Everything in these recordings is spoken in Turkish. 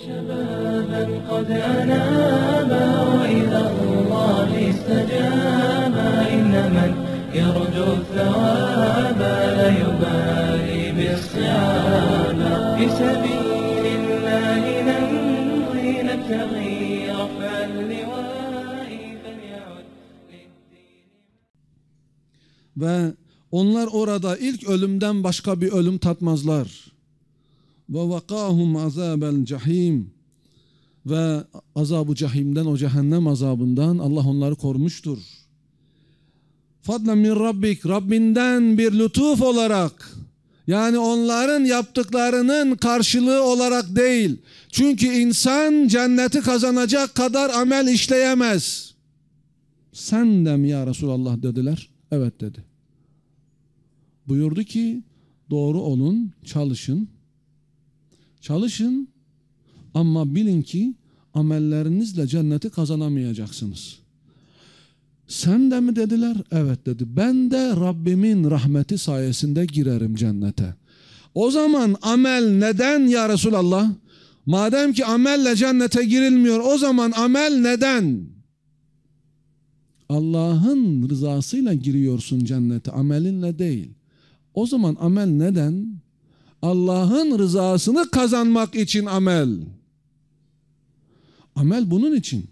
شبابا قد أنابا وإلى الله استجابا إن من يرجو الثواب لا يبالي بالصعاب في سبيل الله نمضي نبتغي رفع اللواء فليعد Ve onlar orada ilk ölümden başka bir ölüm tatmazlar ve vakahum azabel cahim ve azabu cahimden o cehennem azabından Allah onları korumuştur. Fadlen min Rabbik Rabbinden bir lütuf olarak yani onların yaptıklarının karşılığı olarak değil. Çünkü insan cenneti kazanacak kadar amel işleyemez. Sen de mi ya Resulallah dediler? Evet dedi. Buyurdu ki doğru olun, çalışın, Çalışın ama bilin ki amellerinizle cenneti kazanamayacaksınız. Sen de mi dediler? Evet dedi. Ben de Rabbimin rahmeti sayesinde girerim cennete. O zaman amel neden ya Resulallah? Madem ki amelle cennete girilmiyor o zaman amel neden? Allah'ın rızasıyla giriyorsun cennete amelinle değil. O zaman amel neden? Allah'ın rızasını kazanmak için amel. Amel bunun için.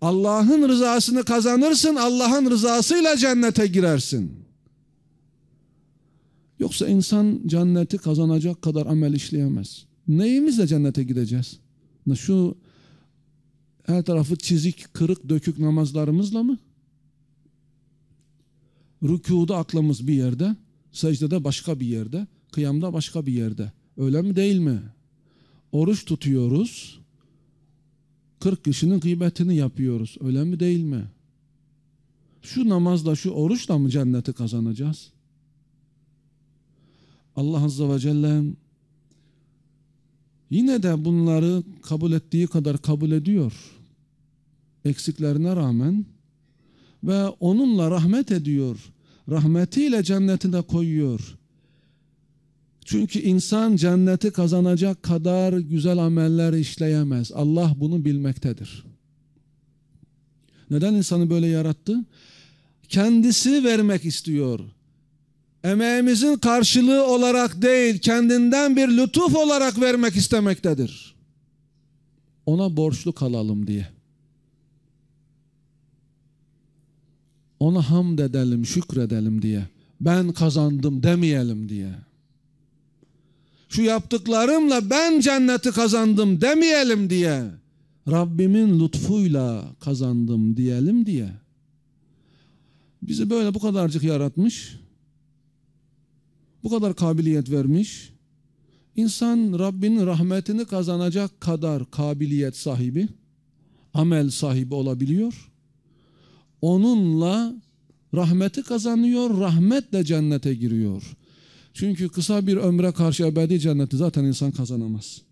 Allah'ın rızasını kazanırsın, Allah'ın rızasıyla cennete girersin. Yoksa insan cenneti kazanacak kadar amel işleyemez. Neyimizle cennete gideceğiz? Şu her tarafı çizik, kırık, dökük namazlarımızla mı? Rükuda aklımız bir yerde, secdede başka bir yerde, kıyamda başka bir yerde. Öyle mi değil mi? Oruç tutuyoruz. 40 kişinin gıybetini yapıyoruz. Öyle mi değil mi? Şu namazla şu oruçla mı cenneti kazanacağız? Allah Azze ve Celle yine de bunları kabul ettiği kadar kabul ediyor. Eksiklerine rağmen ve onunla rahmet ediyor. Rahmetiyle cennetine koyuyor. Çünkü insan cenneti kazanacak kadar güzel ameller işleyemez. Allah bunu bilmektedir. Neden insanı böyle yarattı? Kendisi vermek istiyor. Emeğimizin karşılığı olarak değil, kendinden bir lütuf olarak vermek istemektedir. Ona borçlu kalalım diye. Ona hamd edelim, şükredelim diye. Ben kazandım demeyelim diye şu yaptıklarımla ben cenneti kazandım demeyelim diye. Rabbimin lütfuyla kazandım diyelim diye. Bizi böyle bu kadarcık yaratmış. Bu kadar kabiliyet vermiş. İnsan Rabbinin rahmetini kazanacak kadar kabiliyet sahibi, amel sahibi olabiliyor. Onunla rahmeti kazanıyor, rahmetle cennete giriyor. Çünkü kısa bir ömre karşı ebedi cenneti zaten insan kazanamaz.